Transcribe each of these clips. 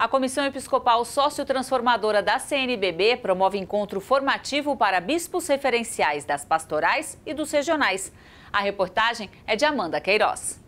A Comissão Episcopal Sócio-Transformadora da CNBB promove encontro formativo para bispos referenciais das pastorais e dos regionais. A reportagem é de Amanda Queiroz.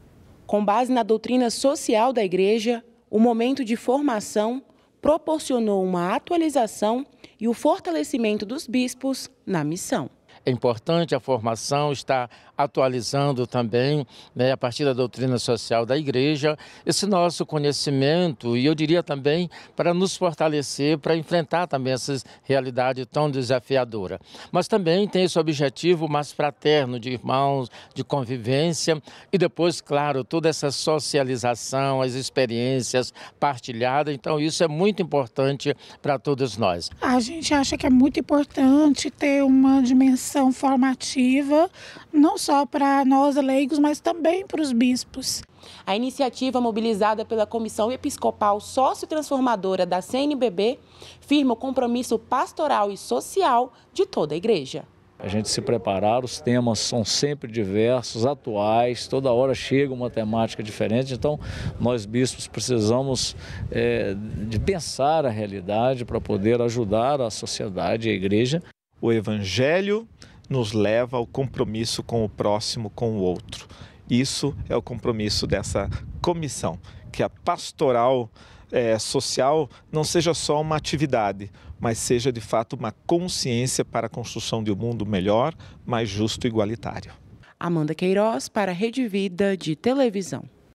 Com base na doutrina social da Igreja, o momento de formação proporcionou uma atualização e o fortalecimento dos bispos na missão. É importante a formação, está atualizando também né, a partir da doutrina social da igreja esse nosso conhecimento e eu diria também para nos fortalecer, para enfrentar também essa realidade tão desafiadora. Mas também tem esse objetivo mais fraterno de irmãos, de convivência e depois, claro, toda essa socialização, as experiências partilhadas. Então, isso é muito importante para todos nós. A gente acha que é muito importante ter uma dimensão formativa, não só para nós leigos, mas também para os bispos. A iniciativa mobilizada pela Comissão Episcopal Sócio-Transformadora da CNBB firma o compromisso pastoral e social de toda a igreja. A gente se preparar, os temas são sempre diversos, atuais, toda hora chega uma temática diferente, então nós bispos precisamos é, de pensar a realidade para poder ajudar a sociedade e a igreja o Evangelho nos leva ao compromisso com o próximo, com o outro. Isso é o compromisso dessa comissão, que a pastoral é, social não seja só uma atividade, mas seja de fato uma consciência para a construção de um mundo melhor, mais justo e igualitário. Amanda Queiroz para a Rede Vida de Televisão.